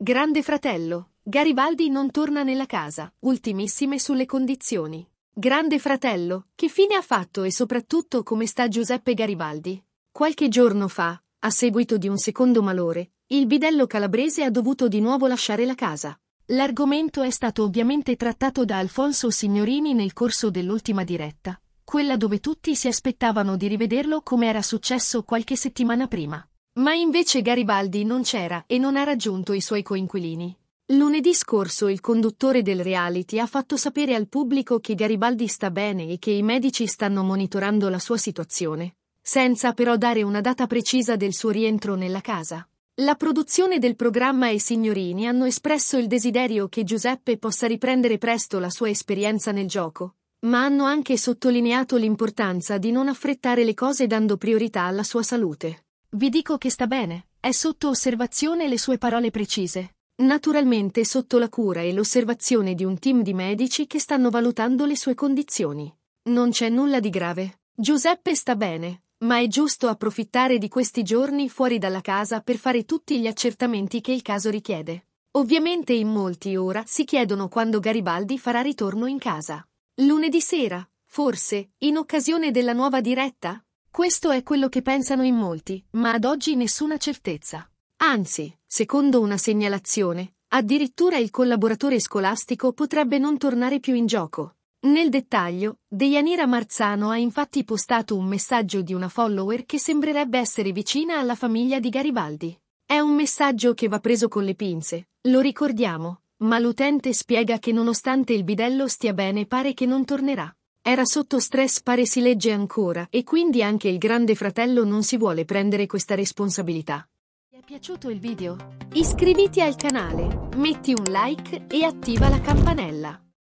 Grande fratello. Garibaldi non torna nella casa, ultimissime sulle condizioni. Grande fratello, che fine ha fatto e soprattutto come sta Giuseppe Garibaldi? Qualche giorno fa, a seguito di un secondo malore, il bidello calabrese ha dovuto di nuovo lasciare la casa. L'argomento è stato ovviamente trattato da Alfonso Signorini nel corso dell'ultima diretta, quella dove tutti si aspettavano di rivederlo come era successo qualche settimana prima. Ma invece Garibaldi non c'era e non ha raggiunto i suoi coinquilini. Lunedì scorso il conduttore del reality ha fatto sapere al pubblico che Garibaldi sta bene e che i medici stanno monitorando la sua situazione, senza però dare una data precisa del suo rientro nella casa. La produzione del programma e i signorini hanno espresso il desiderio che Giuseppe possa riprendere presto la sua esperienza nel gioco, ma hanno anche sottolineato l'importanza di non affrettare le cose dando priorità alla sua salute. Vi dico che sta bene, è sotto osservazione le sue parole precise. Naturalmente sotto la cura e l'osservazione di un team di medici che stanno valutando le sue condizioni. Non c'è nulla di grave. Giuseppe sta bene, ma è giusto approfittare di questi giorni fuori dalla casa per fare tutti gli accertamenti che il caso richiede. Ovviamente in molti ora si chiedono quando Garibaldi farà ritorno in casa. Lunedì sera, forse, in occasione della nuova diretta? Questo è quello che pensano in molti, ma ad oggi nessuna certezza. Anzi, secondo una segnalazione, addirittura il collaboratore scolastico potrebbe non tornare più in gioco. Nel dettaglio, Deianira Marzano ha infatti postato un messaggio di una follower che sembrerebbe essere vicina alla famiglia di Garibaldi. È un messaggio che va preso con le pinze, lo ricordiamo, ma l'utente spiega che nonostante il bidello stia bene pare che non tornerà. Era sotto stress pare si legge ancora, e quindi anche il grande fratello non si vuole prendere questa responsabilità. Ti è piaciuto il video? Iscriviti al canale, metti un like e attiva la campanella.